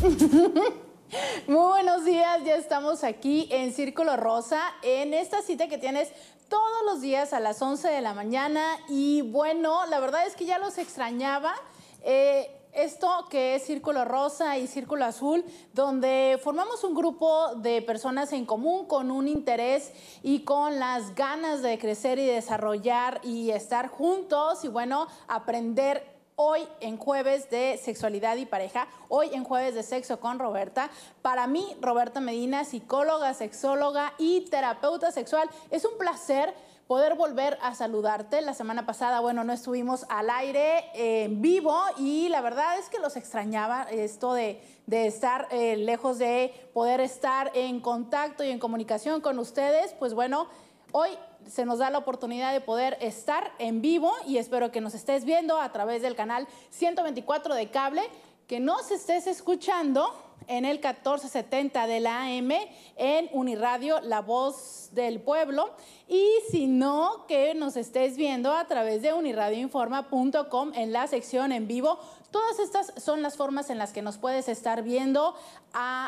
Muy buenos días, ya estamos aquí en Círculo Rosa, en esta cita que tienes todos los días a las 11 de la mañana y bueno, la verdad es que ya los extrañaba. Eh, esto que es Círculo Rosa y Círculo Azul, donde formamos un grupo de personas en común con un interés y con las ganas de crecer y desarrollar y estar juntos y bueno, aprender hoy en jueves de sexualidad y pareja, hoy en jueves de sexo con Roberta. Para mí, Roberta Medina, psicóloga, sexóloga y terapeuta sexual, es un placer poder volver a saludarte. La semana pasada, bueno, no estuvimos al aire eh, en vivo y la verdad es que los extrañaba esto de, de estar eh, lejos de poder estar en contacto y en comunicación con ustedes. Pues bueno, hoy se nos da la oportunidad de poder estar en vivo y espero que nos estés viendo a través del canal 124 de cable, que nos estés escuchando en el 1470 de la AM en Uniradio La Voz del Pueblo y si no que nos estés viendo a través de uniradioinforma.com en la sección en vivo. Todas estas son las formas en las que nos puedes estar viendo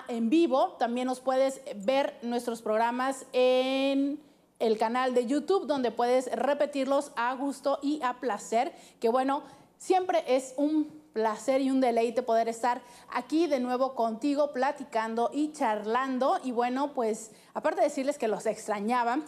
en vivo. También nos puedes ver nuestros programas en el canal de YouTube donde puedes repetirlos a gusto y a placer, que bueno, siempre es un placer y un deleite poder estar aquí de nuevo contigo platicando y charlando y bueno, pues aparte de decirles que los extrañaba,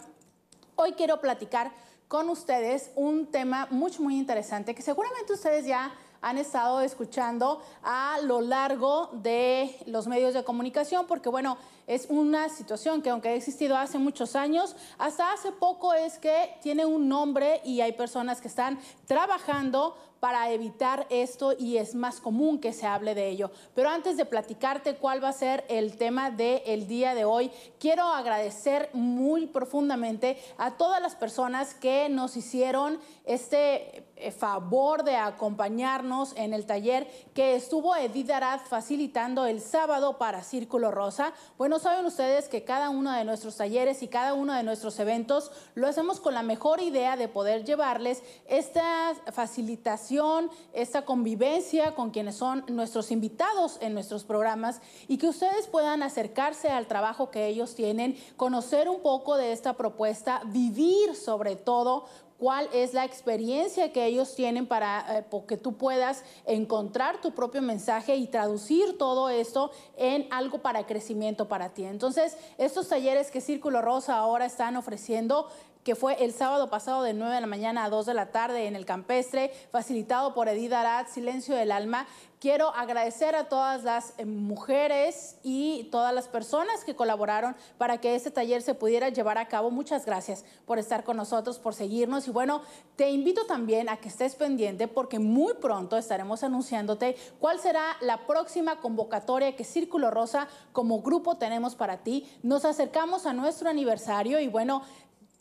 hoy quiero platicar con ustedes un tema muy muy interesante que seguramente ustedes ya han estado escuchando a lo largo de los medios de comunicación, porque bueno, es una situación que aunque ha existido hace muchos años, hasta hace poco es que tiene un nombre y hay personas que están trabajando para evitar esto y es más común que se hable de ello. Pero antes de platicarte cuál va a ser el tema del día de hoy, quiero agradecer muy profundamente a todas las personas que nos hicieron este eh, favor de acompañarnos en el taller que estuvo Edith Arad facilitando el sábado para Círculo Rosa. Bueno, saben ustedes que cada uno de nuestros talleres y cada uno de nuestros eventos lo hacemos con la mejor idea de poder llevarles esta facilitación, esta convivencia con quienes son nuestros invitados en nuestros programas y que ustedes puedan acercarse al trabajo que ellos tienen, conocer un poco de esta propuesta, vivir sobre todo cuál es la experiencia que ellos tienen para eh, que tú puedas encontrar tu propio mensaje y traducir todo esto en algo para crecimiento para ti. Entonces, estos talleres que Círculo Rosa ahora están ofreciendo que fue el sábado pasado de 9 de la mañana a 2 de la tarde en el campestre, facilitado por Edith Arad, Silencio del Alma, Quiero agradecer a todas las eh, mujeres y todas las personas que colaboraron para que este taller se pudiera llevar a cabo. Muchas gracias por estar con nosotros, por seguirnos. Y bueno, te invito también a que estés pendiente porque muy pronto estaremos anunciándote cuál será la próxima convocatoria que Círculo Rosa como grupo tenemos para ti. Nos acercamos a nuestro aniversario y bueno,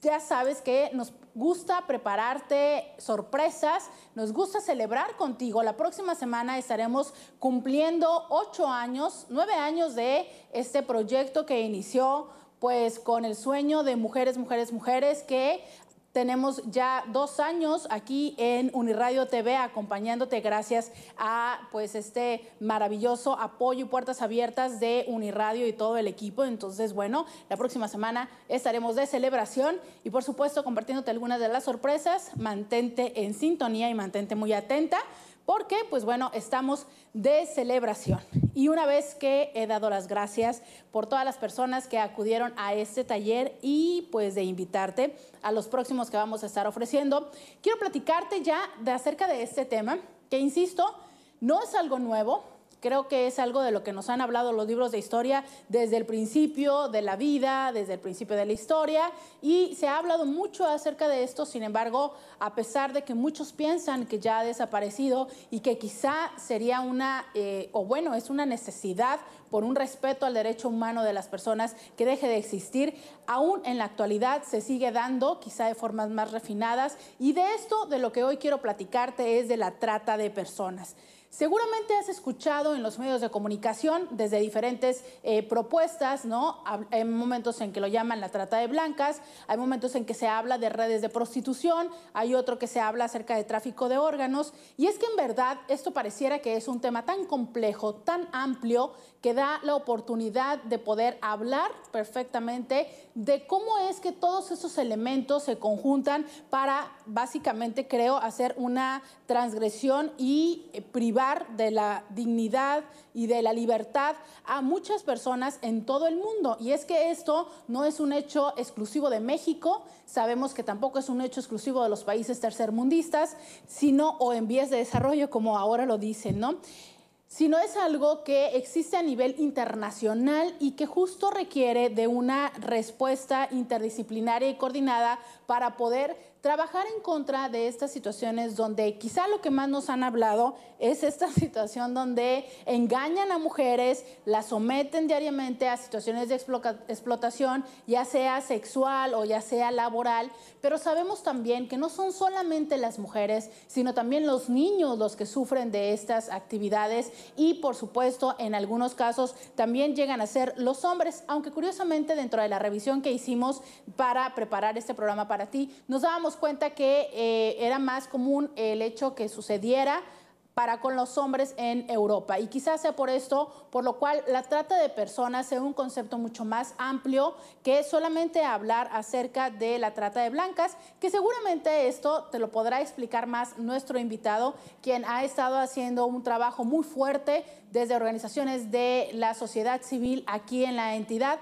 ya sabes que nos gusta prepararte sorpresas, nos gusta celebrar contigo. La próxima semana estaremos cumpliendo ocho años, nueve años de este proyecto que inició pues con el sueño de mujeres, mujeres, mujeres que tenemos ya dos años aquí en Uniradio TV acompañándote gracias a pues este maravilloso apoyo y puertas abiertas de Uniradio y todo el equipo. Entonces, bueno, la próxima semana estaremos de celebración y por supuesto compartiéndote algunas de las sorpresas. Mantente en sintonía y mantente muy atenta porque pues bueno, estamos de celebración. Y una vez que he dado las gracias por todas las personas que acudieron a este taller y pues de invitarte a los próximos que vamos a estar ofreciendo, quiero platicarte ya de acerca de este tema, que insisto, no es algo nuevo, Creo que es algo de lo que nos han hablado los libros de historia desde el principio de la vida, desde el principio de la historia, y se ha hablado mucho acerca de esto, sin embargo, a pesar de que muchos piensan que ya ha desaparecido y que quizá sería una, eh, o bueno, es una necesidad por un respeto al derecho humano de las personas que deje de existir, aún en la actualidad se sigue dando, quizá de formas más refinadas, y de esto de lo que hoy quiero platicarte es de la trata de personas. Seguramente has escuchado en los medios de comunicación desde diferentes eh, propuestas, ¿no? Hay momentos en que lo llaman la trata de blancas, hay momentos en que se habla de redes de prostitución, hay otro que se habla acerca de tráfico de órganos, y es que en verdad esto pareciera que es un tema tan complejo, tan amplio, que da la oportunidad de poder hablar perfectamente de cómo es que todos esos elementos se conjuntan para básicamente, creo, hacer una transgresión y eh, privar de la dignidad y de la libertad a muchas personas en todo el mundo. Y es que esto no es un hecho exclusivo de México, sabemos que tampoco es un hecho exclusivo de los países tercermundistas, sino o en vías de desarrollo, como ahora lo dicen, ¿no? sino es algo que existe a nivel internacional y que justo requiere de una respuesta interdisciplinaria y coordinada para poder trabajar en contra de estas situaciones donde quizá lo que más nos han hablado es esta situación donde engañan a mujeres, las someten diariamente a situaciones de explotación, ya sea sexual o ya sea laboral, pero sabemos también que no son solamente las mujeres, sino también los niños los que sufren de estas actividades y por supuesto en algunos casos también llegan a ser los hombres, aunque curiosamente dentro de la revisión que hicimos para preparar este programa para ti, nos dábamos cuenta que eh, era más común el hecho que sucediera para con los hombres en Europa. Y quizás sea por esto, por lo cual la trata de personas es un concepto mucho más amplio que solamente hablar acerca de la trata de blancas, que seguramente esto te lo podrá explicar más nuestro invitado, quien ha estado haciendo un trabajo muy fuerte desde organizaciones de la sociedad civil aquí en la entidad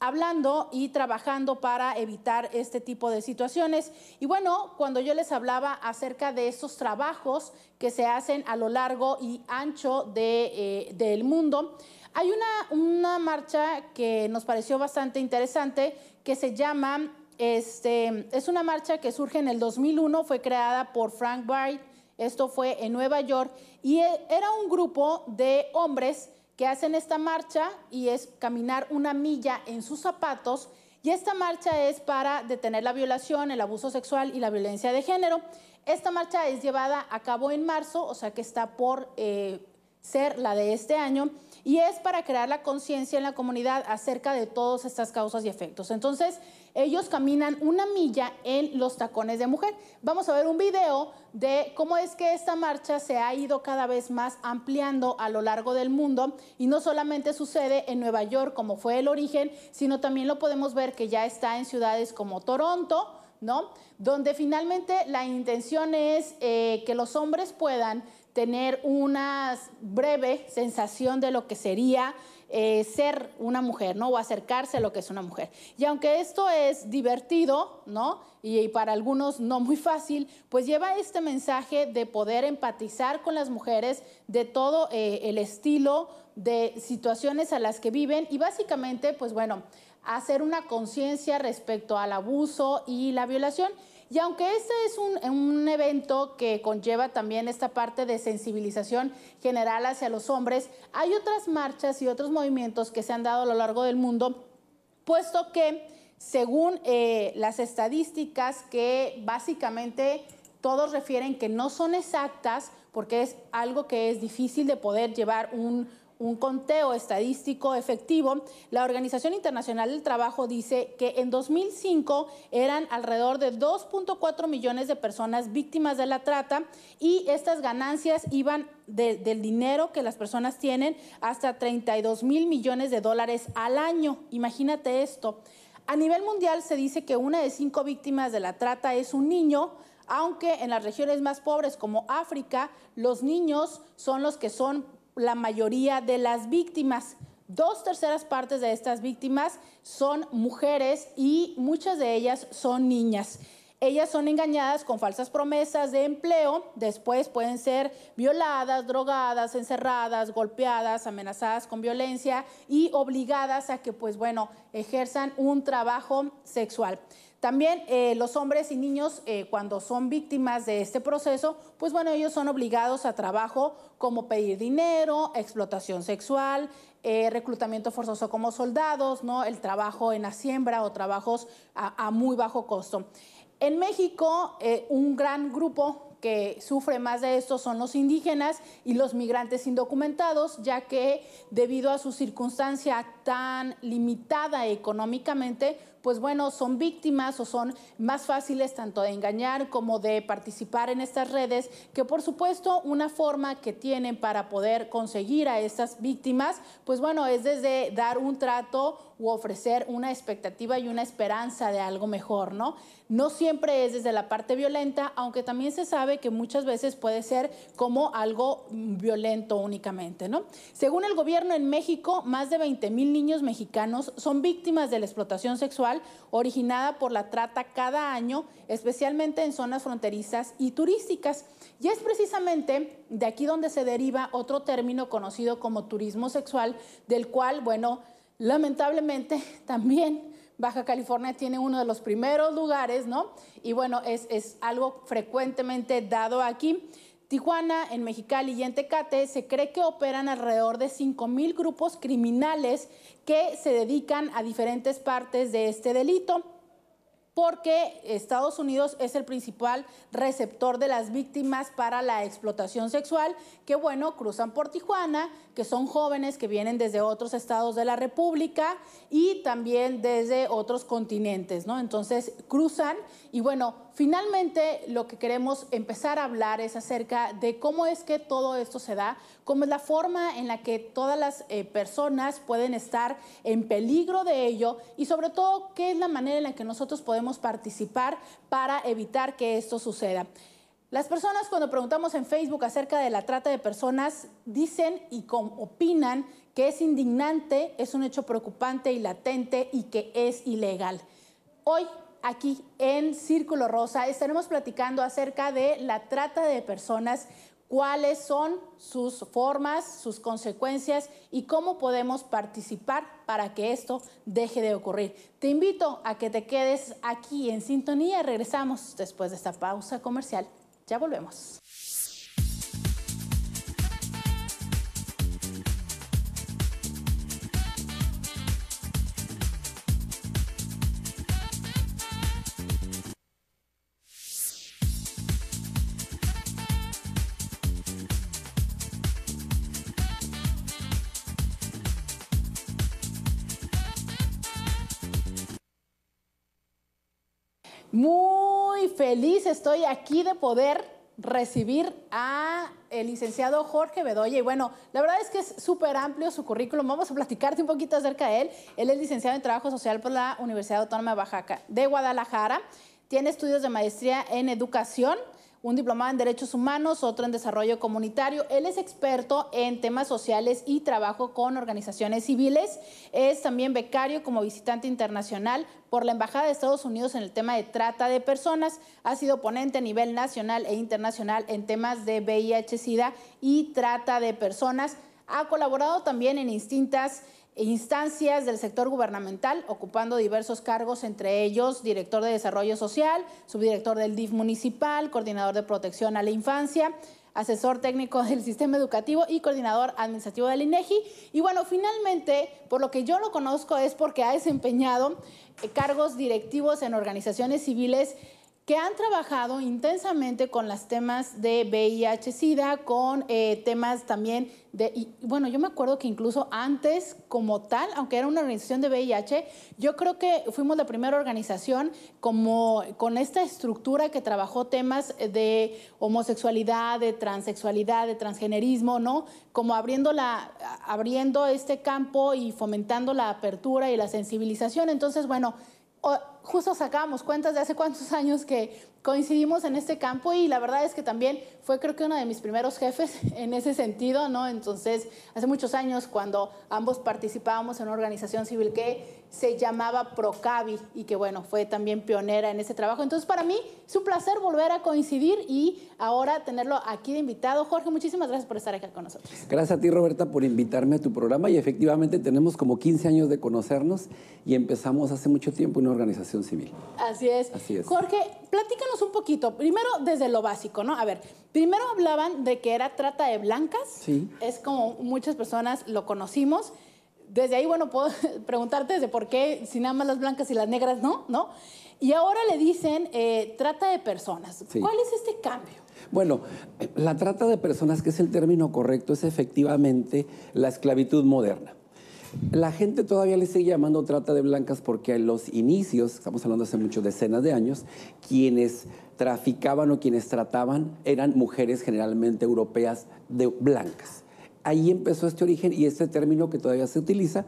hablando y trabajando para evitar este tipo de situaciones. Y bueno, cuando yo les hablaba acerca de estos trabajos que se hacen a lo largo y ancho eh, del mundo, hay una, una marcha que nos pareció bastante interesante que se llama, este, es una marcha que surge en el 2001, fue creada por Frank White, esto fue en Nueva York, y e, era un grupo de hombres que hacen esta marcha y es caminar una milla en sus zapatos. Y esta marcha es para detener la violación, el abuso sexual y la violencia de género. Esta marcha es llevada a cabo en marzo, o sea que está por eh, ser la de este año, y es para crear la conciencia en la comunidad acerca de todas estas causas y efectos. Entonces, ellos caminan una milla en los tacones de mujer. Vamos a ver un video de cómo es que esta marcha se ha ido cada vez más ampliando a lo largo del mundo y no solamente sucede en Nueva York como fue el origen, sino también lo podemos ver que ya está en ciudades como Toronto, ¿no? Donde finalmente la intención es eh, que los hombres puedan tener una breve sensación de lo que sería eh, ser una mujer, ¿no? O acercarse a lo que es una mujer. Y aunque esto es divertido, ¿no? Y, para algunos no muy fácil, pues lleva este mensaje de poder empatizar con las mujeres de todo eh, el estilo de situaciones a las que viven y básicamente, pues bueno, hacer una conciencia respecto al abuso y la violación. Y aunque este es un, evento que conlleva también esta parte de sensibilización general hacia los hombres, hay otras marchas y otros movimientos que se han dado a lo largo del mundo, puesto que según eh, las estadísticas que básicamente todos refieren que no son exactas, porque es algo que es difícil de poder llevar un un conteo estadístico efectivo, la Organización Internacional del Trabajo dice que en 2005 eran alrededor de 2.4 millones de personas víctimas de la trata y estas ganancias iban del dinero que las personas tienen hasta 32 mil millones de dólares al año. Imagínate esto. A nivel mundial se dice que una de cinco víctimas de la trata es un niño, aunque en las regiones más pobres como África, los niños son los que son la mayoría de las víctimas. Dos terceras partes de estas víctimas son mujeres y muchas de ellas son niñas. Ellas son engañadas con falsas promesas de empleo, después pueden ser violadas, drogadas, encerradas, golpeadas, amenazadas con violencia y obligadas a que, pues bueno, ejerzan un trabajo sexual. También eh, los hombres y niños, eh, cuando son víctimas de este proceso, pues bueno, ellos son obligados a trabajo como pedir dinero, explotación sexual, eh, reclutamiento forzoso como soldados, ¿no? El trabajo en la siembra o trabajos a muy bajo costo. En México, eh, un gran grupo que sufre más de esto son los indígenas y los migrantes indocumentados, ya que debido a su circunstancia tan limitada económicamente, pues bueno, son víctimas o son más fáciles tanto de engañar como de participar en estas redes, que por supuesto una forma que tienen para poder conseguir a estas víctimas, pues bueno, es desde dar un trato u ofrecer una expectativa y una esperanza de algo mejor, ¿no? No siempre es desde la parte violenta, aunque también se sabe que muchas veces puede ser como algo violento únicamente, ¿no? Según el gobierno en México, más de 20 mil niños mexicanos son víctimas de la explotación sexual originada por la trata cada año, especialmente en zonas fronterizas y turísticas. Y es precisamente de aquí donde se deriva otro término conocido como turismo sexual, del cual, bueno, Lamentablemente, también Baja California tiene uno de los primeros lugares, ¿no? Y bueno, es, algo frecuentemente dado aquí. Tijuana, en Mexicali y en Tecate se cree que operan alrededor de 5.000 grupos criminales que se dedican a diferentes partes de este delito porque Estados Unidos es el principal receptor de las víctimas para la explotación sexual, que bueno, cruzan por Tijuana, que son jóvenes que vienen desde otros estados de la República y también desde otros continentes, ¿no? Entonces cruzan y bueno, Finalmente, lo que queremos empezar a hablar es acerca de cómo es que todo esto se da, cómo es la forma en la que todas las eh, personas pueden estar en peligro de ello y sobre todo qué es la manera en la que nosotros podemos participar para evitar que esto suceda. Las personas cuando preguntamos en Facebook acerca de la trata de personas dicen y opinan que es indignante, es un hecho preocupante y latente y que es ilegal. Hoy aquí en Círculo Rosa estaremos platicando acerca de la trata de personas, cuáles son sus formas, sus consecuencias y cómo podemos participar para que esto deje de ocurrir. Te invito a que te quedes aquí en sintonía. Regresamos después de esta pausa comercial. Ya volvemos. Muy feliz estoy aquí de poder recibir a el licenciado Jorge Bedoya. Y bueno, la verdad es que es súper amplio su currículum. Vamos a platicarte un poquito acerca de él. Él es licenciado en Trabajo Social por la Universidad Autónoma de Oaxaca, de Guadalajara. Tiene estudios de maestría en educación un diplomado en Derechos Humanos, otro en Desarrollo Comunitario. Él es experto en temas sociales y trabajo con organizaciones civiles. Es también becario como visitante internacional por la Embajada de Estados Unidos en el tema de trata de personas. Ha sido ponente a nivel nacional e internacional en temas de VIH, SIDA y trata de personas. Ha colaborado también en distintas instancias del sector gubernamental, ocupando diversos cargos, entre ellos director de Desarrollo Social, subdirector del DIF municipal, coordinador de protección a la infancia, asesor técnico del sistema educativo y coordinador administrativo del INEGI. E y bueno, finalmente, por lo que yo lo conozco es porque ha desempeñado eh, cargos directivos en organizaciones civiles que han trabajado intensamente con los temas de VIH-Sida, con eh, temas también de, y, bueno, yo me acuerdo que incluso antes como tal, aunque era una organización de VIH, yo creo que fuimos la primera organización como con esta estructura que trabajó temas de homosexualidad, de transexualidad, de transgenerismo, ¿no? Como abriendo, abriendo este campo y fomentando la apertura y la sensibilización. Entonces, bueno, justo sacábamos cuentas de hace cuántos años que coincidimos en este campo y la verdad es que también fue creo que uno de mis primeros jefes en ese sentido, ¿no? Entonces, hace muchos años cuando ambos participábamos en una organización civil que se llamaba Procavi y que bueno, fue también pionera en ese trabajo. Entonces para mí es un placer volver a coincidir y ahora tenerlo aquí de invitado. Jorge, muchísimas gracias por estar aquí con nosotros. Gracias a ti Roberta por invitarme a tu programa y efectivamente tenemos como 15 años de conocernos y empezamos hace mucho tiempo una organización civil. Así es. Así es. Jorge, platícanos un poquito, primero desde lo básico, ¿no? A ver, primero hablaban de que era trata de blancas. Sí. Es como muchas personas lo conocimos desde ahí, bueno, puedo preguntarte desde por qué, si nada más las blancas y las negras no, ¿no? Y ahora le dicen eh, trata de personas. ¿Cuál es este cambio? Bueno, eh, la trata de personas, que es el término correcto, es efectivamente la esclavitud moderna. La gente todavía le sigue llamando trata de blancas porque en los inicios, estamos hablando hace muchas decenas de años, quienes traficaban o quienes trataban eran mujeres generalmente europeas de blancas ahí empezó este origen y este término que todavía se utiliza,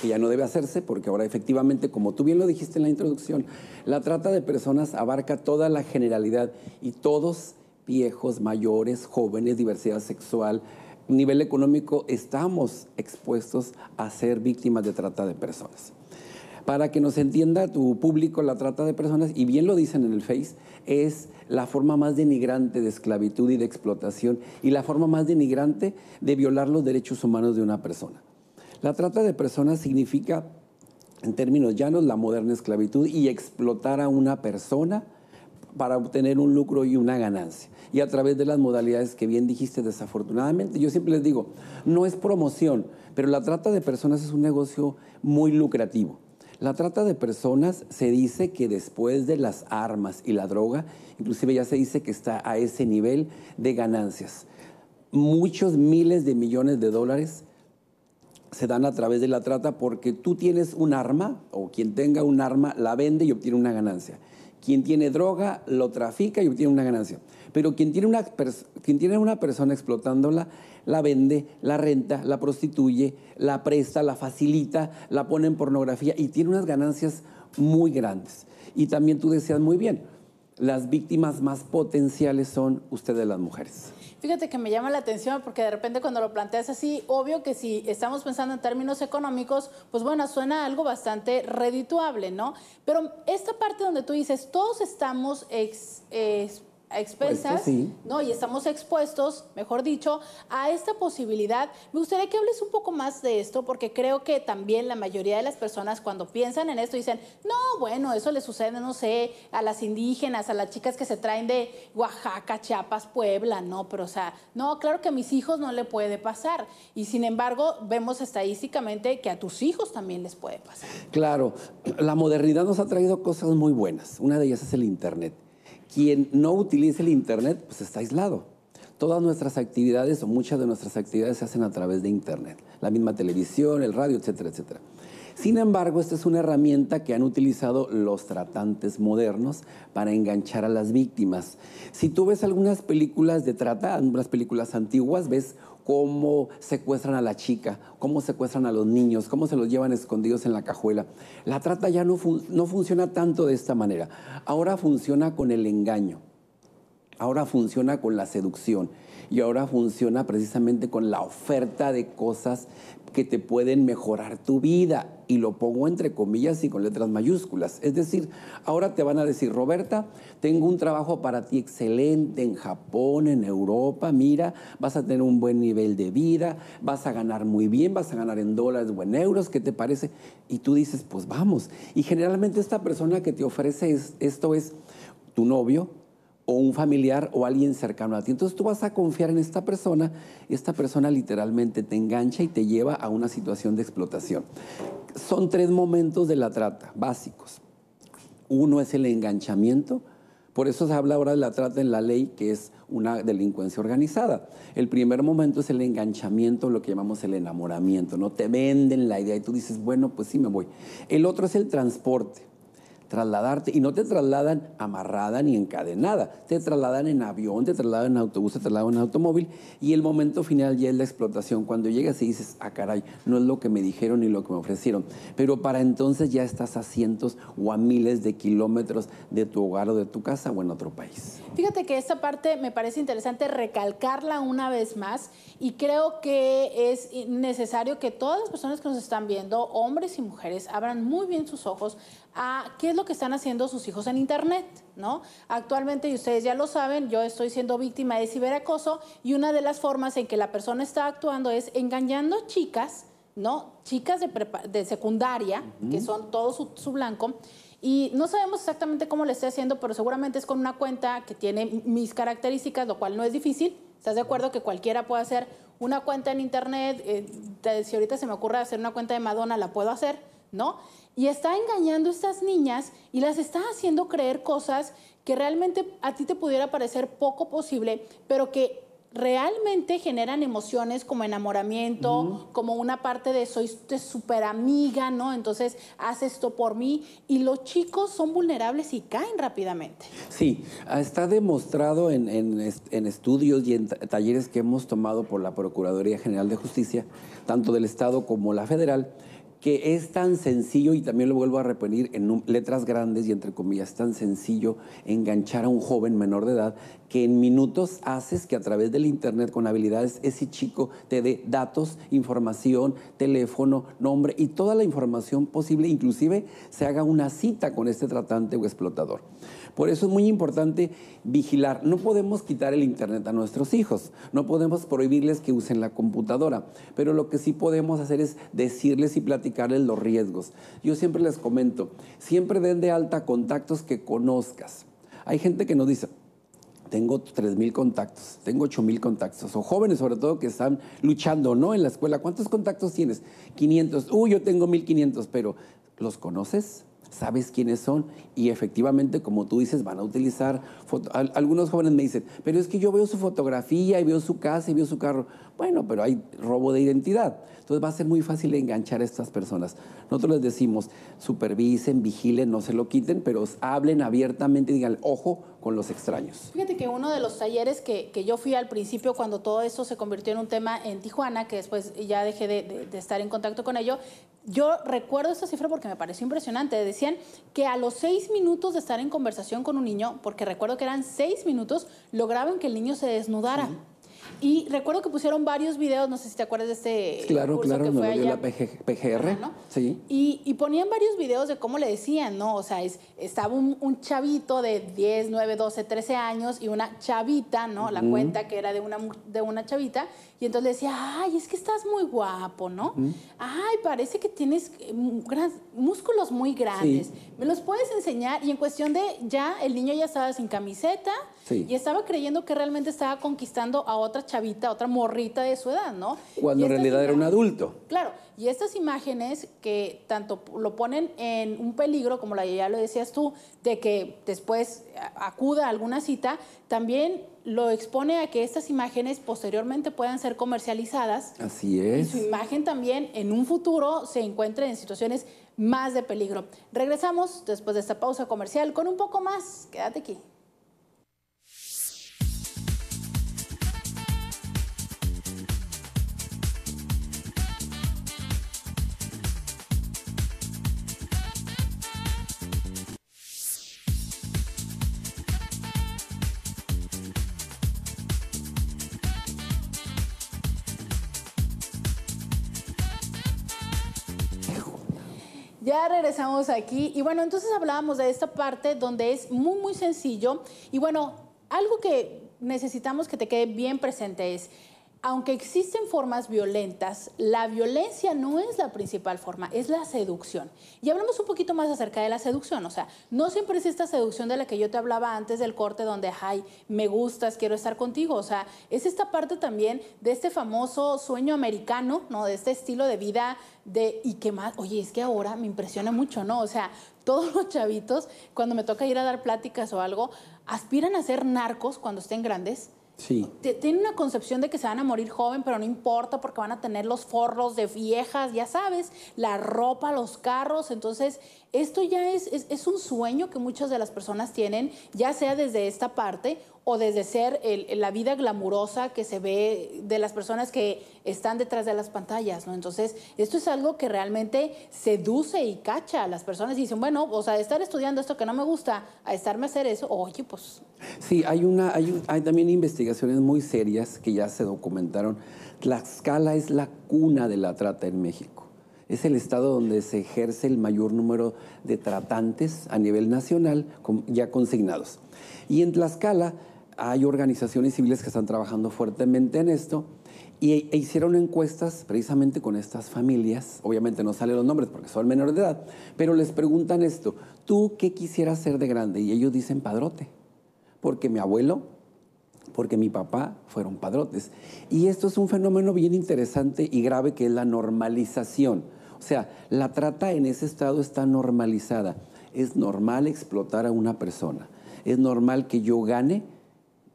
que ya no debe hacerse, porque ahora efectivamente, como tú bien lo dijiste en la introducción, la trata de personas abarca toda la generalidad y todos, viejos, mayores, jóvenes, diversidad sexual, nivel económico, estamos expuestos a ser víctimas de trata de personas para que nos entienda tu público, la trata de personas, y bien lo dicen en el Face, es la forma más denigrante de esclavitud y de explotación y la forma más denigrante de violar los derechos humanos de una persona. La trata de personas significa, en términos llanos, la moderna esclavitud y explotar a una persona para obtener un lucro y una ganancia. Y a través de las modalidades que bien dijiste, desafortunadamente, yo siempre les digo, no es promoción, pero la trata de personas es un negocio muy lucrativo. La trata de personas se dice que después de las armas y la droga, inclusive ya se dice que está a ese nivel de ganancias. Muchos miles de millones de dólares se dan a través de la trata porque tú tienes un arma o quien tenga un arma la vende y obtiene una ganancia. Quien tiene droga lo trafica y obtiene una ganancia. Pero quien tiene una, quien tiene una persona explotándola, la vende, la renta, la prostituye, la presta, la facilita, la pone en pornografía y tiene unas ganancias muy grandes. Y también tú decías muy bien, las víctimas más potenciales son ustedes las mujeres. Fíjate que me llama la atención porque de repente cuando lo planteas así, obvio que si estamos pensando en términos económicos, pues bueno, suena algo bastante redituable, ¿no? Pero esta parte donde tú dices, todos estamos ex, eh, expensas, pues, pues, ¿no? Y estamos expuestos, mejor dicho, a esta posibilidad. Me gustaría que hables un poco más de esto, porque creo que también la mayoría de las personas cuando piensan en esto dicen, no, bueno, eso le sucede, no sé, a las indígenas, a las chicas que se traen de Oaxaca, Chiapas, Puebla, no, pero o sea, no, claro que a mis hijos no le puede pasar. Y sin embargo, vemos estadísticamente que a tus hijos también les puede pasar. Claro, la modernidad nos ha traído cosas muy buenas. Una de ellas es el Internet. Quien no utilice el Internet, pues está aislado. Todas nuestras actividades o muchas de nuestras actividades se hacen a través de Internet. La misma televisión, el radio, etcétera, etcétera. Sin embargo, esta es una herramienta que han utilizado los tratantes modernos para enganchar a las víctimas. Si tú ves algunas películas de trata, algunas películas antiguas, ves cómo secuestran a la chica, cómo secuestran a los niños, cómo se los llevan escondidos en la cajuela. La trata ya no, no funciona tanto de esta manera. Ahora funciona con el engaño, ahora funciona con la seducción y ahora funciona precisamente con la oferta de cosas que te pueden mejorar tu vida. Y lo pongo entre comillas y con letras mayúsculas. Es decir, ahora te van a decir, Roberta, tengo un trabajo para ti excelente en Japón, en Europa, mira, vas a tener un buen nivel de vida, vas a ganar muy bien, vas a ganar en dólares o en euros, ¿qué te parece? Y tú dices, pues vamos. Y generalmente esta persona que te ofrece esto es tu novio, o un familiar o alguien cercano a ti. Entonces tú vas a confiar en esta persona y esta persona literalmente te engancha y te lleva a una situación de explotación. Son tres momentos de la trata básicos. Uno es el enganchamiento, por eso se habla ahora de la trata en la ley, que es una delincuencia organizada. El primer momento es el enganchamiento, lo que llamamos el enamoramiento, ¿no? Te venden la idea y tú dices, bueno, pues sí me voy. El otro es el transporte trasladarte. Y no te trasladan amarrada ni encadenada, te trasladan en avión, te trasladan en autobús, te trasladan en automóvil. Y el momento final ya es la explotación, cuando llegas y dices, ah, caray, no es lo que me dijeron ni lo que me ofrecieron. Pero para entonces ya estás a cientos o a miles de kilómetros de tu hogar o de tu casa o en otro país. Fíjate que esta parte me parece interesante recalcarla una vez más y creo que es necesario que todas las personas que nos están viendo, hombres y mujeres, abran muy bien sus ojos a qué es lo que están haciendo sus hijos en Internet, ¿no? Actualmente, y ustedes ya lo saben, yo estoy siendo víctima de ciberacoso y una de las formas en que la persona está actuando es engañando chicas, ¿no? Chicas de, secundaria, que son todo su, blanco. Y no sabemos exactamente cómo le está haciendo, pero seguramente es con una cuenta que tiene mis características, lo cual no es difícil. ¿Estás de acuerdo que cualquiera puede hacer una cuenta en Internet? Eh, si ahorita se me ocurre hacer una cuenta de Madonna, la puedo hacer, ¿no? y está engañando a estas niñas y las está haciendo creer cosas que realmente a ti te pudiera parecer poco posible, pero que realmente generan emociones como enamoramiento, como una parte de soy súper amiga, ¿no? Entonces, haz esto por mí. Y los chicos son vulnerables y caen rápidamente. Sí, está demostrado en estudios y en talleres que hemos tomado por la Procuraduría General de Justicia, tanto del Estado como la federal, que es tan sencillo, y también lo vuelvo a repetir en letras grandes y entre comillas, tan sencillo enganchar a un joven menor de edad que en minutos haces que a través del Internet con habilidades ese chico te dé datos, información, teléfono, nombre y toda la información posible, inclusive se haga una cita con este tratante o explotador. Por eso es muy importante vigilar. No podemos quitar el Internet a nuestros hijos, no podemos prohibirles que usen la computadora, pero lo que sí podemos hacer es decirles y platicarles los riesgos. Yo siempre les comento, siempre den de alta contactos que conozcas. Hay gente que nos dice, tengo 3.000 contactos, tengo 8.000 contactos, o jóvenes sobre todo que están luchando, ¿no? En la escuela, ¿cuántos contactos tienes? 500, uy, yo tengo 1.500, pero ¿los conoces? sabes quiénes son y efectivamente, como tú dices, van a utilizar Algunos jóvenes me dicen, pero es que yo veo su fotografía y veo su casa y veo su carro. Bueno, pero hay robo de identidad. Entonces va a ser muy fácil enganchar a estas personas. Nosotros les decimos, supervisen, vigilen, no se lo quiten, pero hablen abiertamente y digan, ojo con los extraños. Fíjate que uno de los talleres que, que yo fui al principio cuando todo esto se convirtió en un tema en Tijuana, que después ya dejé de, estar en contacto con ello, yo recuerdo esta cifra porque me pareció impresionante. Decían que a los seis minutos de estar en conversación con un niño, porque recuerdo que eran seis minutos, lograban que el niño se desnudara. Y recuerdo que pusieron varios videos, no sé si te acuerdas de este claro, curso que fue allá. la PGR, ¿no? sí. Y, y, ponían varios videos de cómo le decían, ¿no? O sea, estaba un, chavito de 10, 9, 12, 13 años y una chavita, ¿no? La cuenta que era de una, de una chavita. Y entonces le decía, ay, es que estás muy guapo, ¿no? Ay, parece que tienes eh, músculos muy grandes. ¿Me los puedes enseñar? Y en cuestión de ya, el niño ya estaba sin camiseta, y estaba creyendo que realmente estaba conquistando a otra chavita, otra morrita de su edad, ¿no? Cuando en realidad era un adulto. Claro, y estas imágenes que tanto lo ponen en un peligro, como la, ya lo decías tú, de que después acuda a alguna cita, también lo expone a que estas imágenes posteriormente puedan ser comercializadas. Así es. Y su imagen también en un futuro se encuentre en situaciones más de peligro. Regresamos después de esta pausa comercial con un poco más. Quédate aquí. Ya regresamos aquí y bueno, entonces hablábamos de esta parte donde es muy, muy sencillo y bueno, algo que necesitamos que te quede bien presente es, aunque existen formas violentas, la violencia no es la principal forma, es la seducción. Y hablamos un poquito más acerca de la seducción, o sea, no siempre es esta seducción de la que yo te hablaba antes del corte donde, ay, me gustas, quiero estar contigo, o sea, es esta parte también de este famoso sueño americano, ¿no? De este estilo de vida de, y qué más, oye, es que ahora me impresiona mucho, ¿no? O sea, todos los chavitos, cuando me toca ir a dar pláticas o algo, aspiran a ser narcos cuando estén grandes Sí. Tienen una concepción de que se van a morir joven, pero no importa porque van a tener los forros de viejas, ya sabes, la ropa, los carros. Entonces, esto ya es, es, un sueño que muchas de las personas tienen, ya sea desde esta parte o desde ser la vida glamurosa que se ve de las personas que están detrás de las pantallas, ¿no? Entonces, esto es algo que realmente seduce y cacha a las personas y dicen, bueno, o sea, estar estudiando esto que no me gusta, a estarme a hacer eso, oye, pues... Sí, hay, una, hay, hay también investigaciones muy serias que ya se documentaron. La escala es la cuna de la trata en México. Es el estado donde se ejerce el mayor número de tratantes a nivel nacional ya consignados. Y en Tlaxcala hay organizaciones civiles que están trabajando fuertemente en esto y, e, e hicieron encuestas precisamente con estas familias. Obviamente no salen los nombres porque son menores de edad, pero les preguntan esto, ¿tú qué quisieras ser de grande? Y ellos dicen padrote, porque mi abuelo, porque mi papá fueron padrotes. Y esto es un fenómeno bien interesante y grave que es la normalización o sea, la trata en ese estado está normalizada. Es normal explotar a una persona. Es normal que yo gane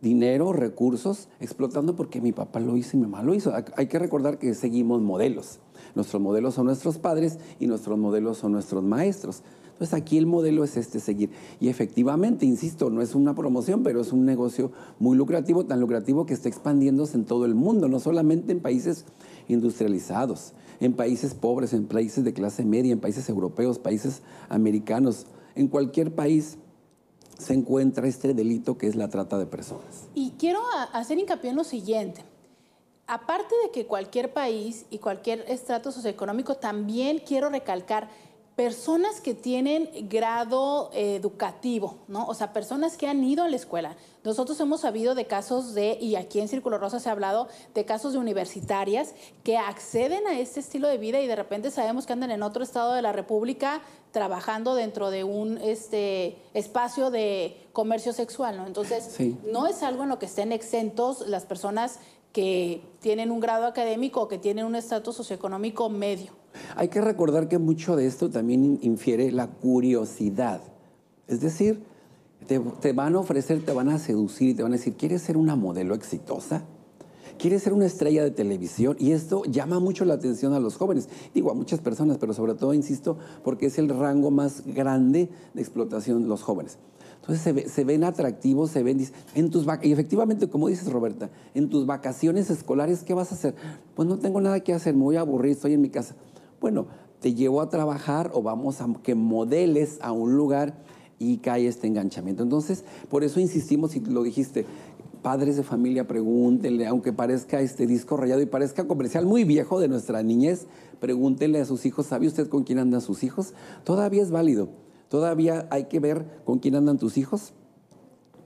dinero, recursos, explotando porque mi papá lo hizo y mi mamá lo hizo. Hay que recordar que seguimos modelos. Nuestros modelos son nuestros padres y nuestros modelos son nuestros maestros. Entonces aquí el modelo es este, seguir. Y efectivamente, insisto, no es una promoción, pero es un negocio muy lucrativo, tan lucrativo que está expandiéndose en todo el mundo, no solamente en países industrializados en países pobres, en países de clase media, en países europeos, países americanos, en cualquier país se encuentra este delito que es la trata de personas. Y quiero hacer hincapié en lo siguiente. Aparte de que cualquier país y cualquier estrato socioeconómico, también quiero recalcar personas que tienen grado eh, educativo, ¿no? O sea, personas que han ido a la escuela. Nosotros hemos sabido de casos de, y aquí en Círculo Rosa se ha hablado de casos de universitarias que acceden a este estilo de vida y de repente sabemos que andan en otro estado de la República trabajando dentro de un este, espacio de comercio sexual, ¿no? Entonces, no es algo en lo que estén exentos las personas que tienen un grado académico o que tienen un estatus socioeconómico medio. Hay que recordar que mucho de esto también infiere la curiosidad. Es decir, te, van a ofrecer, te van a seducir y te van a decir, ¿quieres ser una modelo exitosa? ¿Quieres ser una estrella de televisión? Y esto llama mucho la atención a los jóvenes, digo a muchas personas, pero sobre todo, insisto, porque es el rango más grande de explotación de los jóvenes. Entonces se, ven atractivos, se ven, en y efectivamente, como dices Roberta, en tus vacaciones escolares, ¿qué vas a hacer? Pues no tengo nada que hacer, me voy a aburrir, estoy en mi casa. Bueno, te llevo a trabajar o vamos a que modeles a un lugar y cae este enganchamiento. Entonces, por eso insistimos y lo dijiste, padres de familia, pregúntenle, aunque parezca este disco rayado y parezca comercial muy viejo de nuestra niñez, pregúntenle a sus hijos, ¿sabe usted con quién andan sus hijos? Todavía es válido, todavía hay que ver con quién andan tus hijos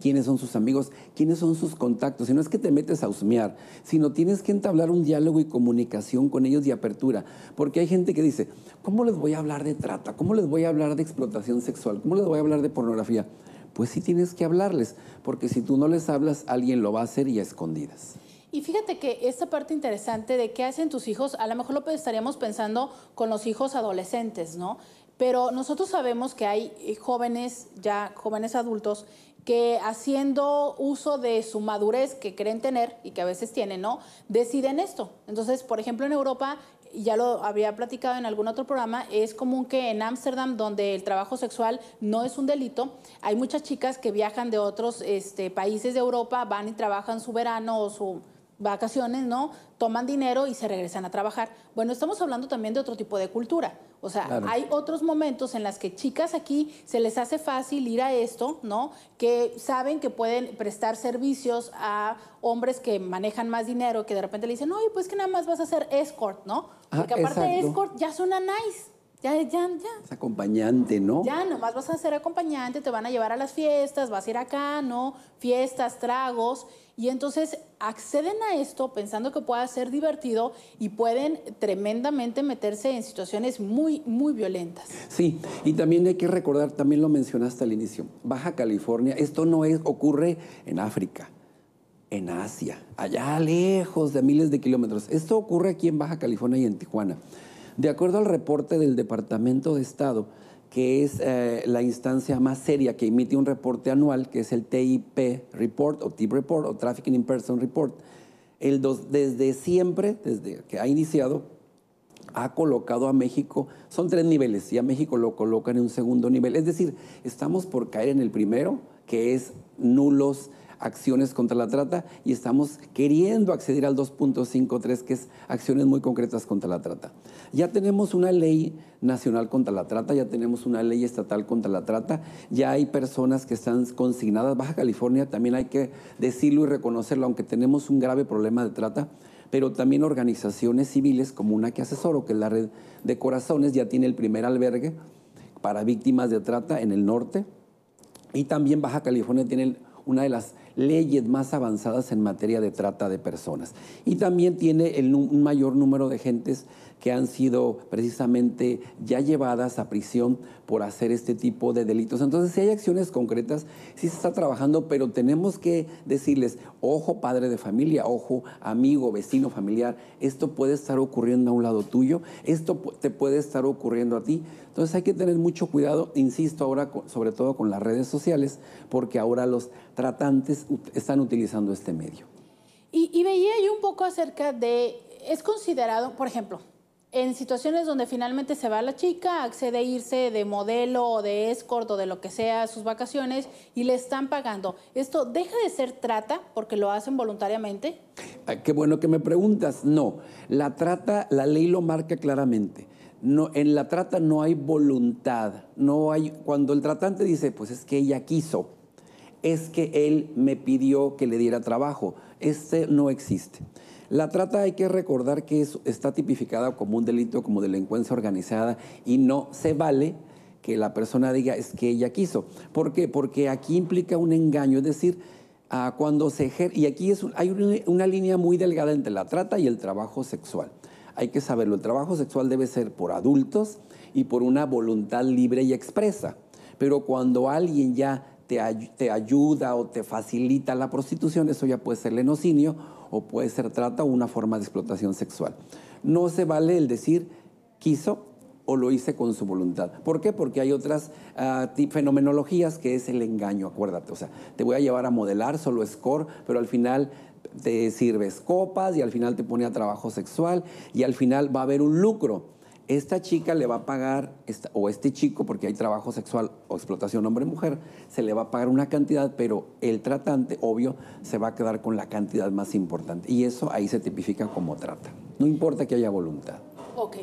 quiénes son sus amigos, quiénes son sus contactos. Y no es que te metes a husmear, sino tienes que entablar un diálogo y comunicación con ellos y apertura. Porque hay gente que dice, ¿cómo les voy a hablar de trata? ¿Cómo les voy a hablar de explotación sexual? ¿Cómo les voy a hablar de pornografía? Pues sí tienes que hablarles, porque si tú no les hablas, alguien lo va a hacer y a escondidas. Y fíjate que esta parte interesante de qué hacen tus hijos, a lo mejor lo estaríamos pensando con los hijos adolescentes, ¿no? Pero nosotros sabemos que hay eh, jóvenes, ya jóvenes adultos, que haciendo uso de su madurez que creen tener y que a veces tienen, ¿no? Deciden esto. Entonces, por ejemplo, en Europa, ya lo había platicado en algún otro programa, es común que en Ámsterdam, donde el trabajo sexual no es un delito, hay muchas chicas que viajan de otros este, países de Europa, van y trabajan su verano o su vacaciones, ¿no? Toman dinero y se regresan a trabajar. Bueno, estamos hablando también de otro tipo de cultura. O sea, hay otros momentos en las que chicas aquí se les hace fácil ir a esto, ¿no? Que saben que pueden prestar servicios a hombres que manejan más dinero, que de repente le dicen, oye, pues que nada más vas a hacer escort, ¿no? Porque aparte de escort ya suena nice. Ya, ya, ya. Es acompañante, ¿no? Ya, nomás vas a ser acompañante, te van a llevar a las fiestas, vas a ir acá, ¿no? Fiestas, tragos. Y entonces acceden a esto pensando que pueda ser divertido y pueden tremendamente meterse en situaciones muy, muy violentas. Sí, y también hay que recordar, también lo mencionaste al inicio, Baja California, esto no es, ocurre en África en Asia, allá lejos de miles de kilómetros. Esto ocurre aquí en Baja California y en Tijuana. De acuerdo al reporte del Departamento de Estado, que es eh, la instancia más seria que emite un reporte anual, que es el TIP Report o TIP Report o Trafficking in Person Report, desde siempre, desde que ha iniciado, ha colocado a México, son tres niveles, y a México lo colocan en un segundo nivel. Es decir, estamos por caer en el primero, que es nulos, acciones contra la trata y estamos queriendo acceder al 2.53, que es acciones muy concretas contra la trata. Ya tenemos una ley nacional contra la trata, ya tenemos una ley estatal contra la trata, ya hay personas que están consignadas. Baja California también hay que decirlo y reconocerlo, aunque tenemos un grave problema de trata pero también organizaciones civiles como una que asesoro, que es la Red de Corazones, ya tiene el primer albergue para víctimas de trata en el norte. Y también Baja California tiene una de las leyes más avanzadas en materia de trata de personas. Y también tiene el, un mayor número de gentes que han sido precisamente ya llevadas a prisión por hacer este tipo de delitos. Entonces, si hay acciones concretas, sí se está trabajando, pero tenemos que decirles, ojo padre de familia, ojo amigo, vecino, familiar, esto puede estar ocurriendo a un lado tuyo, esto te puede estar ocurriendo a ti. Entonces hay que tener mucho cuidado, insisto ahora, sobre todo con las redes sociales, porque ahora los tratantes están utilizando este medio. Y, y veía yo un poco acerca de, es considerado, por ejemplo, en situaciones donde finalmente se va la chica, accede a irse de modelo o de escort o de lo que sea sus vacaciones y le están pagando. ¿Esto deja de ser trata porque lo hacen voluntariamente? Ah, qué bueno que me preguntas. No, la trata, la ley lo marca claramente. No, en la trata no hay voluntad, no hay cuando el tratante dice, pues es que ella quiso, es que él me pidió que le diera trabajo, este no existe. La trata hay que recordar que está tipificada como un delito, como delincuencia organizada y no se vale que la persona diga es que ella quiso. ¿Por qué? Porque aquí implica un engaño, es decir, cuando se ejerce... y aquí es, hay una, línea muy delgada entre la trata y el trabajo sexual. Hay que saberlo, el trabajo sexual debe ser por adultos y por una voluntad libre y expresa. Pero cuando alguien ya te, te ayuda o te facilita la prostitución, eso ya puede ser lenocinio o puede ser trata o una forma de explotación sexual. No se vale el decir quiso o lo hice con su voluntad. ¿Por qué? Porque hay otras ah, fenomenologías que es el engaño, acuérdate. O sea, te voy a llevar a modelar, solo score, pero al final te sirves copas y al final te pone a trabajo sexual y al final va a haber un lucro esta chica le va a pagar, o este chico, porque hay trabajo sexual o explotación hombre-mujer, se le va a pagar una cantidad, pero el tratante, obvio, se va a quedar con la cantidad más importante. Y eso ahí se tipifica como trata. No importa que haya voluntad. Ok.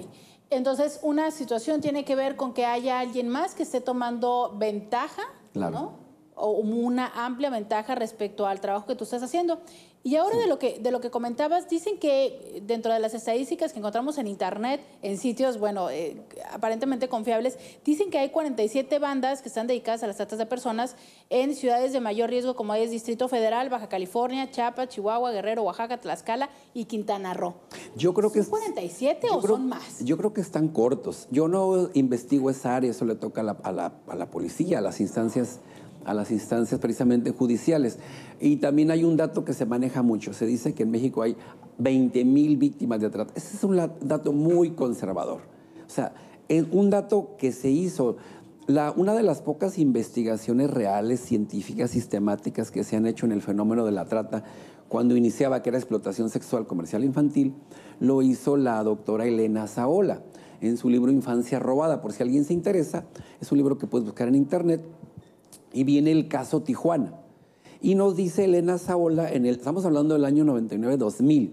Entonces, una situación tiene que ver con que haya alguien más que esté tomando ventaja, claro. ¿no? una amplia ventaja respecto al trabajo que tú estás haciendo. Y ahora de, lo que, de lo que comentabas, dicen que dentro de las estadísticas que encontramos en Internet, en sitios, bueno, eh, aparentemente confiables, dicen que hay 47 bandas que están dedicadas a las tratas de personas en ciudades de mayor riesgo como es Distrito Federal, Baja California, Chiapas, Chihuahua, Guerrero, Oaxaca, Tlaxcala y Quintana Roo. Yo creo que... ¿Son 47 o son más? Yo creo que están cortos. Yo no investigo esa área, eso le toca a la, a la, a la policía, a las instancias a las instancias precisamente judiciales. Y también hay un dato que se maneja mucho. Se dice que en México hay 20 mil víctimas de trata. Ese es un dato muy conservador. O sea, es un dato que se hizo. una de las pocas investigaciones reales, científicas, sistemáticas que se han hecho en el fenómeno de la trata, cuando iniciaba que era explotación sexual comercial infantil, lo hizo la doctora Elena Saola... en su libro Infancia Robada. Por si alguien se interesa, es un libro que puedes buscar en internet, y viene el caso Tijuana. Y nos dice Elena Saola, en el, estamos hablando del año 99-2000,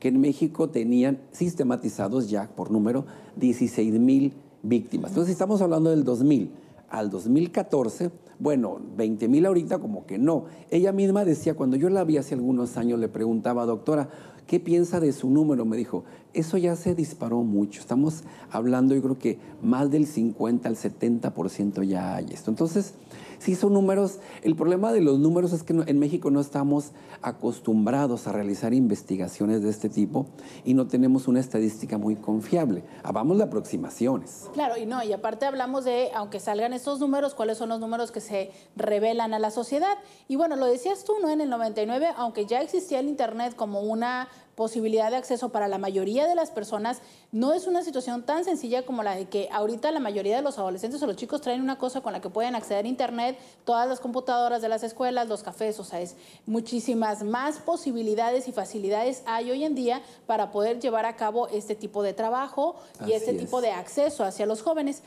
que en México tenían sistematizados ya por número 16 mil víctimas. Entonces estamos hablando del 2000 al 2014, bueno, 20 mil ahorita como que no. Ella misma decía, cuando yo la vi hace algunos años, le preguntaba, doctora, ¿qué piensa de su número? Me dijo, eso ya se disparó mucho. Estamos hablando, yo creo que más del 50 al 70% ya hay esto. Entonces, sí son números, el problema de los números es que en México no estamos acostumbrados a realizar investigaciones de este tipo y no tenemos una estadística muy confiable. Hablamos ah, de aproximaciones. Claro, y no, y aparte hablamos de, aunque salgan estos números, cuáles son los números que se revelan a la sociedad. Y bueno, lo decías tú, ¿no? En el 99, aunque ya existía el Internet como una posibilidad de acceso para la mayoría de las personas, no es una situación tan sencilla como la de que ahorita la mayoría de los adolescentes o los chicos traen una cosa con la que pueden acceder a Internet, todas las computadoras de las escuelas, los cafés, o sea, es muchísimas más posibilidades y facilidades hay hoy en día para poder llevar a cabo este tipo de trabajo y este tipo de acceso hacia los jóvenes.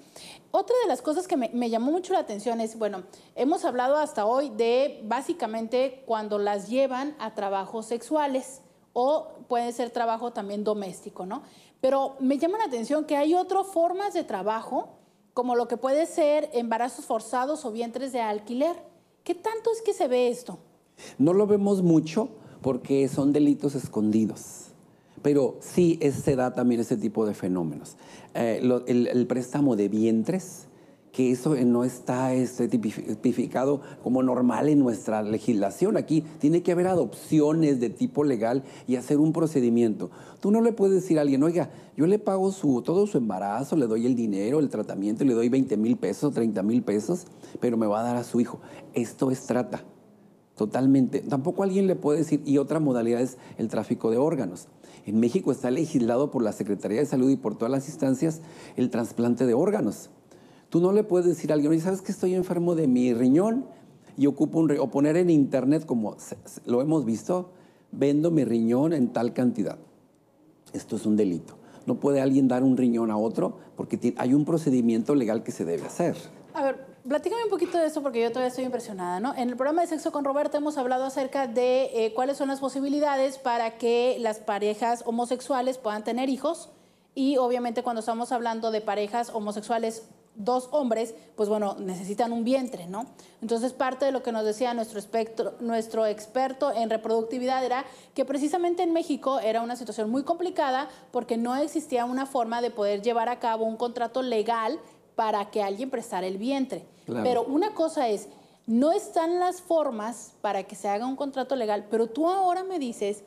Otra de las cosas que me llamó mucho la atención es, bueno, hemos hablado hasta hoy de básicamente cuando las llevan a trabajos sexuales o puede ser trabajo también doméstico, ¿no? Pero me llama la atención que hay otras formas de trabajo, como lo que puede ser embarazos forzados o vientres de alquiler. ¿Qué tanto es que se ve esto? No lo vemos mucho porque son delitos escondidos. Pero sí se da también ese tipo de fenómenos. Eh, el préstamo de vientres, que eso no está este, tipificado como normal en nuestra legislación. Aquí tiene que haber adopciones de tipo legal y hacer un procedimiento. Tú no le puedes decir a alguien, oiga, yo le pago su, todo su embarazo, le doy el dinero, el tratamiento, le doy 20 mil pesos, 30 mil pesos, pero me va a dar a su hijo. Esto es trata, totalmente. Tampoco alguien le puede decir, y otra modalidad es el tráfico de órganos. En México está legislado por la Secretaría de Salud y por todas las instancias el trasplante de órganos Tú no le puedes decir a alguien, ¿sabes que estoy enfermo de mi riñón? Y ocupo un riñón. O poner en internet, como lo hemos visto, vendo mi riñón en tal cantidad. Esto es un delito. No puede alguien dar un riñón a otro porque hay un procedimiento legal que se debe hacer. A ver, platícame un poquito de eso porque yo todavía estoy impresionada, ¿no? En el programa de Sexo con Roberto hemos hablado acerca de eh, cuáles son las posibilidades para que las parejas homosexuales puedan tener hijos y obviamente cuando estamos hablando de parejas homosexuales dos hombres, pues bueno, necesitan un vientre, ¿no? Entonces parte de lo que nos decía nuestro, espectro, nuestro experto en reproductividad era que precisamente en México era una situación muy complicada porque no existía una forma de poder llevar a cabo un contrato legal para que alguien prestara el vientre. Pero una cosa es, no están las formas para que se haga un contrato legal, pero tú ahora me dices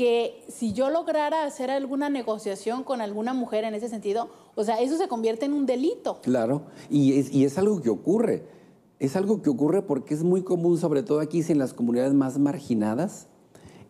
que si yo lograra hacer alguna negociación con alguna mujer en ese sentido, o sea, eso se convierte en un delito. Claro, y es, algo que ocurre. Es algo que ocurre porque es muy común, sobre todo aquí en las comunidades más marginadas,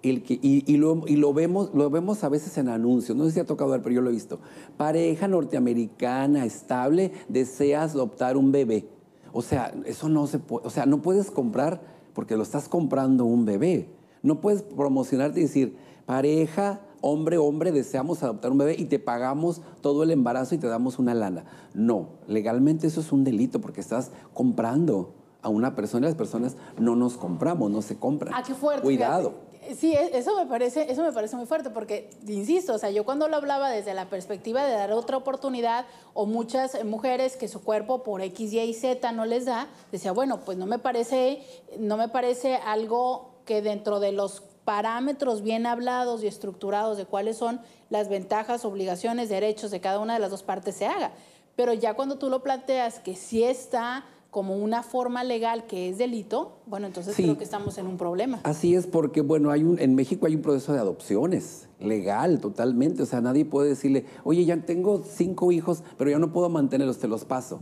el que, y, lo, y, lo, vemos, lo vemos a veces en anuncios, no sé si ha tocado ver, pero yo lo he visto. Pareja norteamericana estable, deseas adoptar un bebé. O sea, eso no se puede, o sea, no puedes comprar porque lo estás comprando un bebé. No puedes promocionarte y decir, pareja, hombre, hombre, deseamos adoptar un bebé y te pagamos todo el embarazo y te damos una lana. No, legalmente eso es un delito porque estás comprando a una persona y las personas no nos compramos, no se compran. Ah, qué fuerte. Cuidado. Sí, e, eso me parece, eso me parece muy fuerte porque insisto, o sea, yo cuando lo hablaba desde la perspectiva de dar otra oportunidad o muchas eh, mujeres que su cuerpo por X, Y y Z no les da, decía, bueno, pues no me parece no me parece algo que dentro de los parámetros bien hablados y estructurados de cuáles son las ventajas, obligaciones, derechos de cada una de las dos partes se haga. Pero ya cuando tú lo planteas que si está como una forma legal que es delito, bueno, entonces sí, creo que estamos en un problema. Así es, porque bueno, hay un, en México hay un proceso de adopciones legal totalmente, o sea, nadie puede decirle, oye, ya tengo cinco hijos, pero ya no puedo mantenerlos, te los paso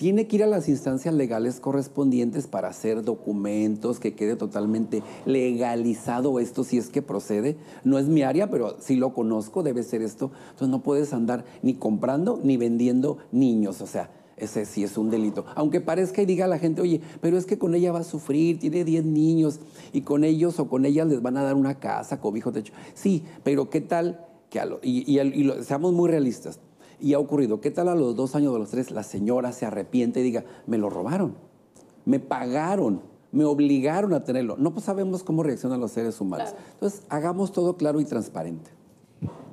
tiene que ir a las instancias legales correspondientes para hacer documentos, que quede totalmente legalizado esto si es que procede. No es mi área, pero si lo conozco, debe ser esto. Entonces no puedes andar ni comprando ni vendiendo niños, o sea, ese sí es un delito. Aunque parezca y diga a la gente, oye, pero es que con ella va a sufrir, tiene 10 niños y con ellos o con ellas les van a dar una casa, cobijo, techo. Sí, pero ¿qué tal? Que y, seamos muy realistas y ha ocurrido, ¿qué tal a los dos años de los tres la señora se arrepiente y diga, me lo robaron, me pagaron, me obligaron a tenerlo? No pues, sabemos cómo reaccionan los seres humanos. Entonces, hagamos todo claro y transparente.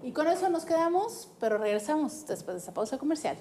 Y con eso nos quedamos, pero regresamos después de esa pausa comercial.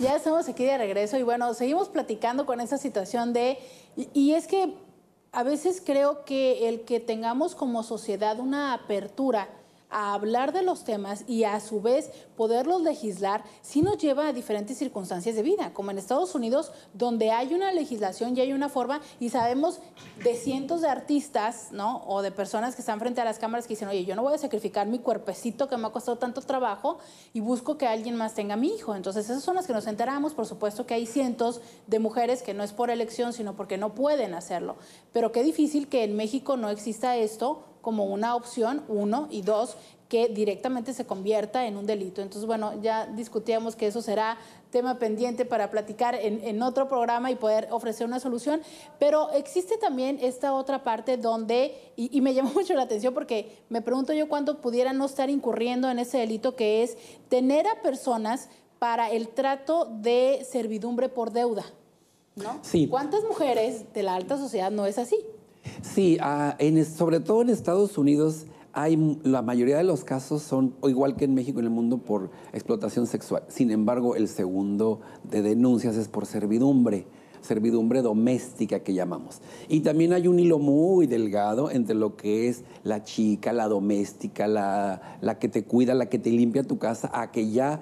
Ya estamos aquí de regreso y bueno, seguimos platicando con esa situación de, y, y es que a veces creo que el que tengamos como sociedad una apertura, a hablar de los temas y a su vez poderlos legislar, sí nos lleva a diferentes circunstancias de vida, como en Estados Unidos, donde hay una legislación y hay una forma y sabemos de cientos de artistas, ¿no? O de personas que están frente a las cámaras que dicen, oye, yo no voy a sacrificar mi cuerpecito que me ha costado tanto trabajo y busco que alguien más tenga a mi hijo. Entonces, esas son las que nos enteramos. Por supuesto que hay cientos de mujeres que no es por elección, sino porque no pueden hacerlo. Pero qué difícil que en México no exista esto como una opción, uno, y dos, que directamente se convierta en un delito. Entonces, bueno, ya discutíamos que eso será tema pendiente para platicar en, otro programa y poder ofrecer una solución, pero existe también esta otra parte donde, y, me llama mucho la atención porque me pregunto yo cuánto pudiera no estar incurriendo en ese delito que es tener a personas para el trato de servidumbre por deuda. ¿no? Sí. ¿Cuántas mujeres de la alta sociedad no es así? Sí, ah, sobre todo en Estados Unidos hay, la mayoría de los casos son, igual que en México en el mundo, por explotación sexual. Sin embargo, el segundo de denuncias es por servidumbre, servidumbre doméstica que llamamos. Y también hay un hilo muy delgado entre lo que es la chica, la doméstica, la, la que te cuida, la que te limpia tu casa, a que ya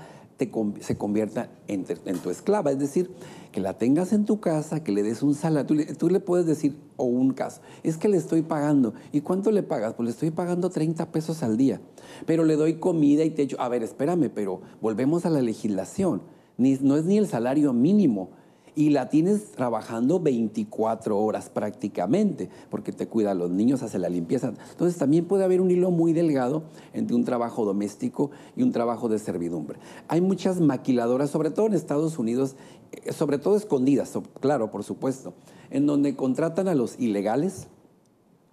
se convierta en, tu esclava. Es decir, que la tengas en tu casa, que le des un salario. Tú le, puedes decir, o un caso, es que le estoy pagando. ¿Y cuánto le pagas? Pues le estoy pagando 30 pesos al día. Pero le doy comida y techo. A ver, espérame, pero volvemos a la legislación. no es ni el salario mínimo, y la tienes trabajando 24 horas prácticamente, porque te cuida a los niños, hace la limpieza. Entonces también puede haber un hilo muy delgado entre un trabajo doméstico y un trabajo de servidumbre. Hay muchas maquiladoras, sobre todo en Estados Unidos, eh, sobre todo escondidas, claro, por supuesto, en donde contratan a los ilegales.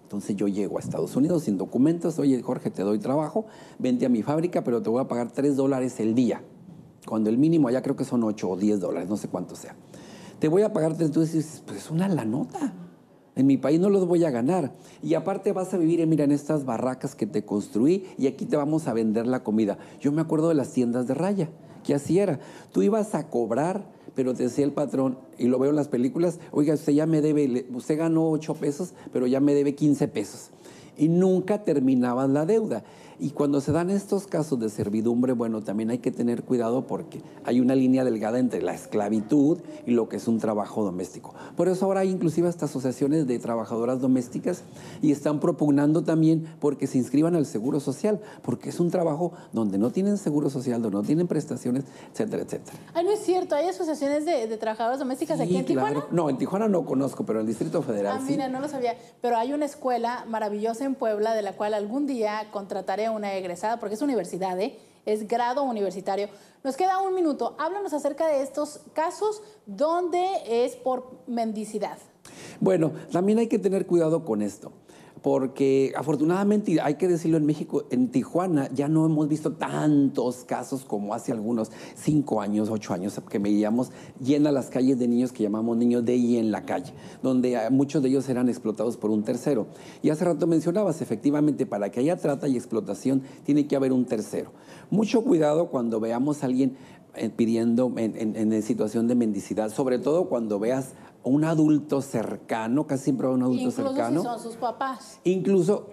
Entonces yo llego a Estados Unidos sin documentos, oye Jorge, te doy trabajo, vente a mi fábrica, pero te voy a pagar 3 dólares el día, cuando el mínimo allá creo que son 8 o 10 dólares, no sé cuánto sea te voy a pagar Tú dices, pues es una la nota. En mi país no los voy a ganar. Y aparte vas a vivir, mira, en estas barracas que te construí y aquí te vamos a vender la comida. Yo me acuerdo de las tiendas de raya, que así era. Tú ibas a cobrar, pero te decía el patrón, y lo veo en las películas, oiga, usted ya me debe, usted ganó 8 pesos, pero ya me debe 15 pesos. Y nunca terminaban la deuda. Y cuando se dan estos casos de servidumbre, bueno, también hay que tener cuidado porque hay una línea delgada entre la esclavitud y lo que es un trabajo doméstico. Por eso ahora hay inclusive hasta asociaciones de trabajadoras domésticas y están propugnando también porque se inscriban al Seguro Social, porque es un trabajo donde no tienen Seguro Social, donde no tienen prestaciones, etcétera, etcétera. ah no es cierto, hay asociaciones de, trabajadoras domésticas aquí en Tijuana. No, en Tijuana no conozco, pero en el Distrito Federal. Ah, mira, no lo sabía, pero hay una escuela maravillosa en Puebla de la cual algún día contrataré una egresada, porque es universidad, ¿eh? es grado universitario. Nos queda un minuto. Háblanos acerca de estos casos donde es por mendicidad. Bueno, también hay que tener cuidado con esto porque afortunadamente, hay que decirlo en México, en Tijuana ya no hemos visto tantos casos como hace algunos cinco años, ocho años que veíamos llena las calles de niños que llamamos niños de y en la calle, donde muchos de ellos eran explotados por un tercero. Y hace rato mencionabas, efectivamente, para que haya trata y explotación tiene que haber un tercero. Mucho cuidado cuando veamos a alguien eh, pidiendo en, en situación de mendicidad, sobre todo cuando veas un adulto cercano, casi siempre un adulto cercano. Incluso son sus papás. Incluso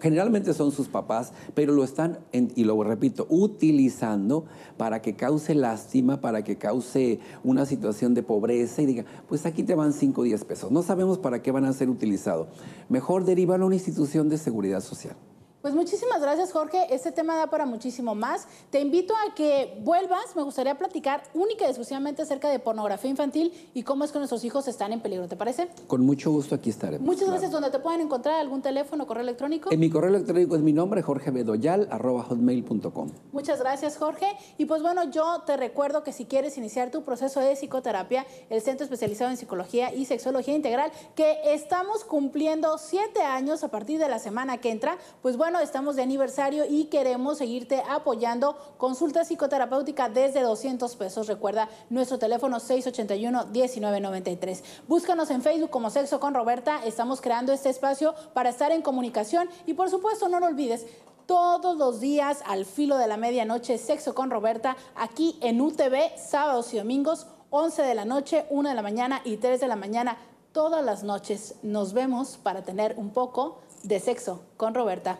generalmente son sus papás, pero lo están, y lo repito, utilizando para que cause lástima, para que cause una situación de pobreza y diga, pues aquí te van 5 o 10 pesos. No sabemos para qué van a ser utilizados. Mejor derivar a una institución de seguridad social. Pues muchísimas gracias, Jorge. Este tema da para muchísimo más. Te invito a que vuelvas. Me gustaría platicar única y exclusivamente acerca de pornografía infantil y cómo es que nuestros hijos están en peligro. ¿Te parece? Con mucho gusto aquí estaremos. Muchas gracias. ¿Dónde te pueden encontrar? ¿Algún teléfono, correo electrónico? En mi correo electrónico es mi nombre, jorgebedoyal.com. Muchas gracias, Jorge. Y pues bueno, yo te recuerdo que si quieres iniciar tu proceso de psicoterapia, el Centro Especializado en Psicología y Sexología Integral, que estamos cumpliendo siete años a partir de la semana que entra, pues bueno, bueno, estamos de aniversario y queremos seguirte apoyando. Consulta psicoterapéutica desde 200 pesos. Recuerda nuestro teléfono 681-1993. Búscanos en Facebook como Sexo con Roberta. Estamos creando este espacio para estar en comunicación y por supuesto no lo olvides, todos los días al filo de la medianoche, Sexo con Roberta, aquí en UTV, sábados y domingos, 11 de la noche, 1 de la mañana y 3 de la mañana. Todas las noches nos vemos para tener un poco de sexo con Roberta.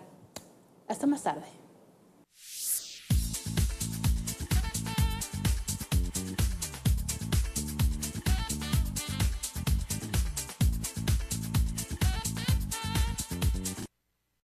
Hasta más tarde.